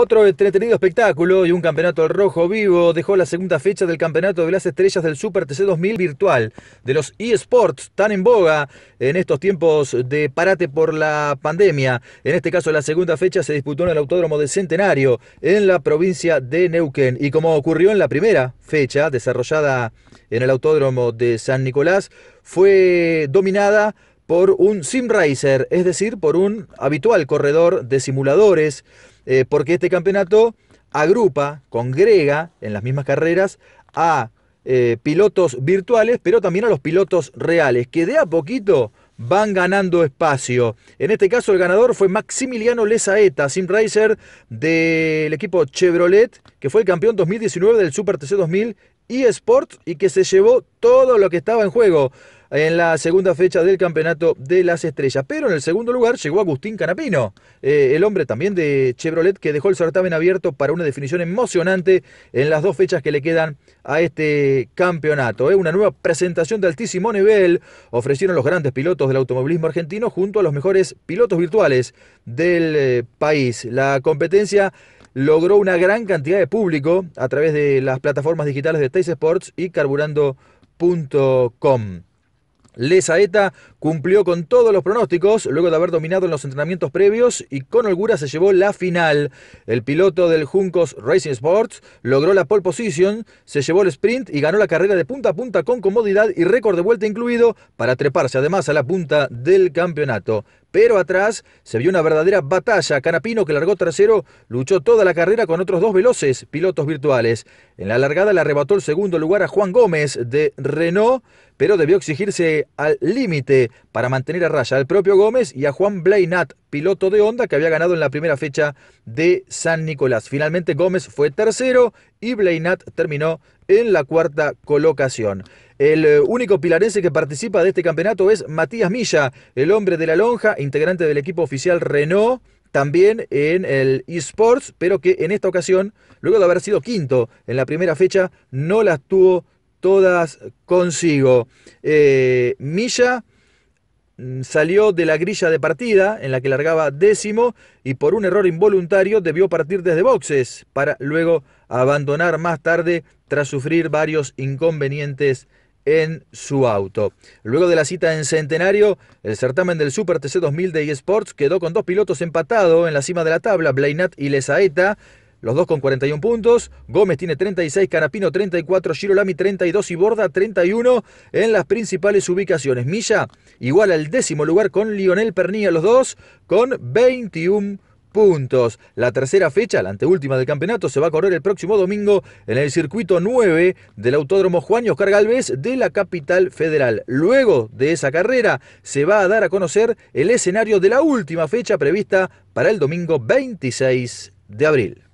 Otro entretenido espectáculo y un campeonato rojo vivo dejó la segunda fecha del campeonato de las estrellas del Super TC 2000 virtual de los eSports tan en boga en estos tiempos de parate por la pandemia. En este caso la segunda fecha se disputó en el Autódromo de Centenario en la provincia de Neuquén y como ocurrió en la primera fecha desarrollada en el Autódromo de San Nicolás fue dominada por un sim es decir, por un habitual corredor de simuladores eh, porque este campeonato agrupa, congrega en las mismas carreras a eh, pilotos virtuales, pero también a los pilotos reales, que de a poquito van ganando espacio. En este caso el ganador fue Maximiliano Lezaeta, Racer del equipo Chevrolet, que fue el campeón 2019 del Super TC 2000 y y que se llevó todo lo que estaba en juego en la segunda fecha del Campeonato de las Estrellas. Pero en el segundo lugar llegó Agustín Canapino, eh, el hombre también de Chevrolet que dejó el certamen abierto para una definición emocionante en las dos fechas que le quedan a este campeonato. Es eh. Una nueva presentación de altísimo nivel ofrecieron los grandes pilotos del automovilismo argentino junto a los mejores pilotos virtuales del eh, país. La competencia logró una gran cantidad de público a través de las plataformas digitales de Tays Sports y carburando.com. Saeta cumplió con todos los pronósticos luego de haber dominado en los entrenamientos previos y con holgura se llevó la final. El piloto del Juncos Racing Sports logró la pole position, se llevó el sprint y ganó la carrera de punta a punta con comodidad y récord de vuelta incluido para treparse además a la punta del campeonato. Pero atrás se vio una verdadera batalla. Canapino, que largó tercero, luchó toda la carrera con otros dos veloces pilotos virtuales. En la largada le arrebató el segundo lugar a Juan Gómez de Renault, pero debió exigirse al límite para mantener a raya al propio Gómez y a Juan Blainat, piloto de Honda, que había ganado en la primera fecha de San Nicolás. Finalmente Gómez fue tercero y Bleinat terminó en la cuarta colocación. El eh, único pilarense que participa de este campeonato es Matías Milla, el hombre de la lonja, integrante del equipo oficial Renault, también en el eSports, pero que en esta ocasión, luego de haber sido quinto en la primera fecha, no las tuvo todas consigo. Eh, Milla Mm, salió de la grilla de partida en la que largaba décimo y por un error involuntario debió partir desde boxes para luego abandonar más tarde tras sufrir varios inconvenientes en su auto. Luego de la cita en Centenario, el certamen del Super TC 2000 de eSports quedó con dos pilotos empatados en la cima de la tabla, Blainat y Lezaeta, los dos con 41 puntos. Gómez tiene 36, Canapino 34, Girolami 32 y Borda 31 en las principales ubicaciones. Milla igual al décimo lugar con Lionel Pernilla, los dos con 21 puntos. La tercera fecha, la anteúltima del campeonato, se va a correr el próximo domingo en el circuito 9 del Autódromo Juan y de la capital federal. Luego de esa carrera se va a dar a conocer el escenario de la última fecha prevista para el domingo 26 de abril.